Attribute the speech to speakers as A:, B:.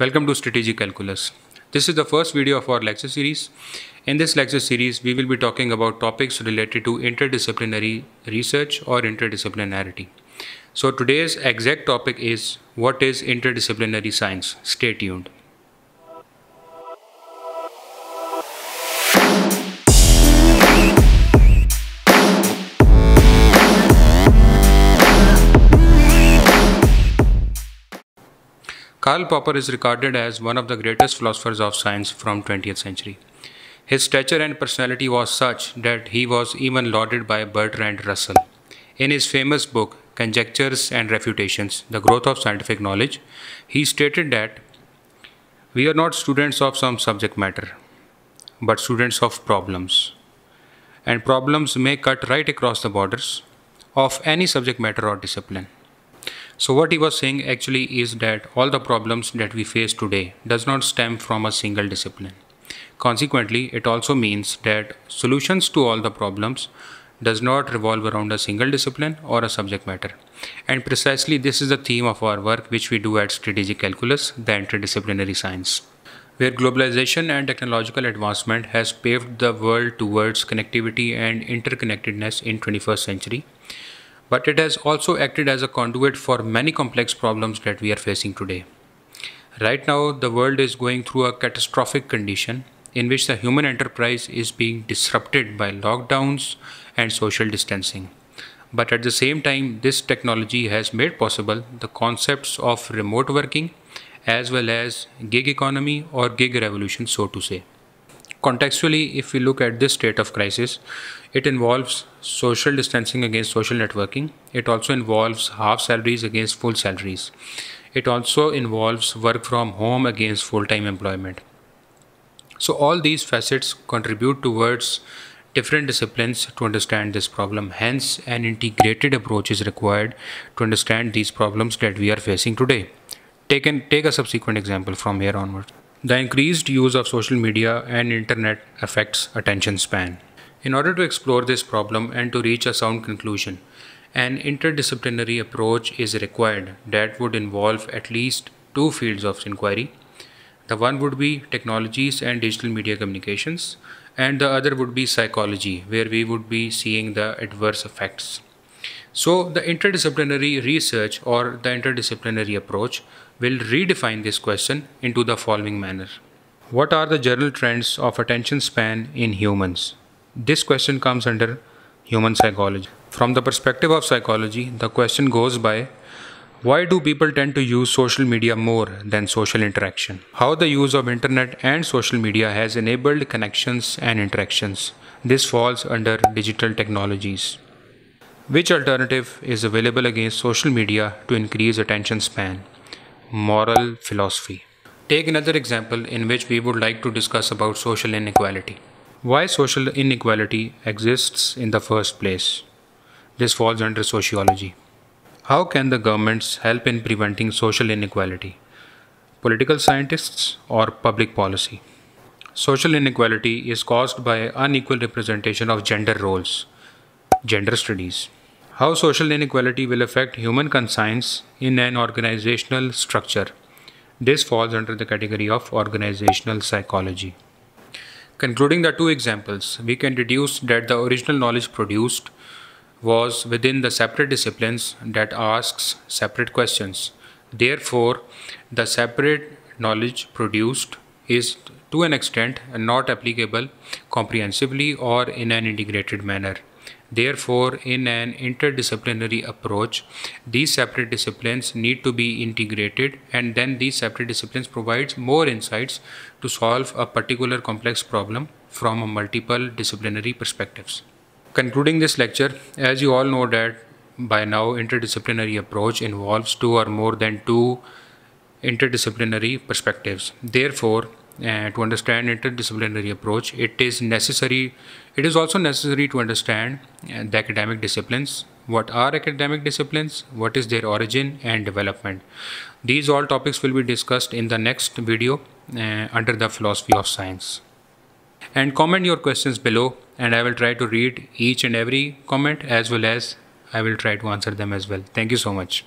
A: Welcome to Strategic Calculus. This is the first video of our lecture series. In this lecture series, we will be talking about topics related to interdisciplinary research or interdisciplinarity. So today's exact topic is what is interdisciplinary science? Stay tuned. Karl Popper is regarded as one of the greatest philosophers of science from 20th century. His stature and personality was such that he was even lauded by Bertrand Russell. In his famous book, Conjectures and Refutations The Growth of Scientific Knowledge, he stated that we are not students of some subject matter, but students of problems. And problems may cut right across the borders of any subject matter or discipline. So what he was saying actually is that all the problems that we face today does not stem from a single discipline. Consequently, it also means that solutions to all the problems does not revolve around a single discipline or a subject matter. And precisely this is the theme of our work which we do at Strategic Calculus, the interdisciplinary science where globalization and technological advancement has paved the world towards connectivity and interconnectedness in 21st century but it has also acted as a conduit for many complex problems that we are facing today. Right now, the world is going through a catastrophic condition in which the human enterprise is being disrupted by lockdowns and social distancing. But at the same time, this technology has made possible the concepts of remote working as well as gig economy or gig revolution, so to say. Contextually, if we look at this state of crisis, it involves social distancing against social networking. It also involves half salaries against full salaries. It also involves work from home against full time employment. So, all these facets contribute towards different disciplines to understand this problem. Hence, an integrated approach is required to understand these problems that we are facing today. Take, an, take a subsequent example from here onwards. The increased use of social media and internet affects attention span. In order to explore this problem and to reach a sound conclusion, an interdisciplinary approach is required that would involve at least two fields of inquiry. The one would be technologies and digital media communications, and the other would be psychology, where we would be seeing the adverse effects. So, the interdisciplinary research or the interdisciplinary approach will redefine this question into the following manner What are the general trends of attention span in humans? This question comes under human psychology. From the perspective of psychology, the question goes by why do people tend to use social media more than social interaction? How the use of internet and social media has enabled connections and interactions. This falls under digital technologies. Which alternative is available against social media to increase attention span? moral philosophy. Take another example in which we would like to discuss about social inequality. Why social inequality exists in the first place? This falls under sociology. How can the governments help in preventing social inequality? Political scientists or public policy? Social inequality is caused by unequal representation of gender roles, gender studies. How social inequality will affect human conscience in an organizational structure. This falls under the category of organizational psychology. Concluding the two examples, we can deduce that the original knowledge produced was within the separate disciplines that asks separate questions. Therefore, the separate knowledge produced is to an extent not applicable comprehensively or in an integrated manner. Therefore, in an interdisciplinary approach, these separate disciplines need to be integrated and then these separate disciplines provides more insights to solve a particular complex problem from a multiple disciplinary perspectives. Concluding this lecture, as you all know that by now interdisciplinary approach involves two or more than two interdisciplinary perspectives. Therefore, uh, to understand interdisciplinary approach it is necessary it is also necessary to understand uh, the academic disciplines what are academic disciplines what is their origin and development these all topics will be discussed in the next video uh, under the philosophy of science and comment your questions below and i will try to read each and every comment as well as i will try to answer them as well thank you so much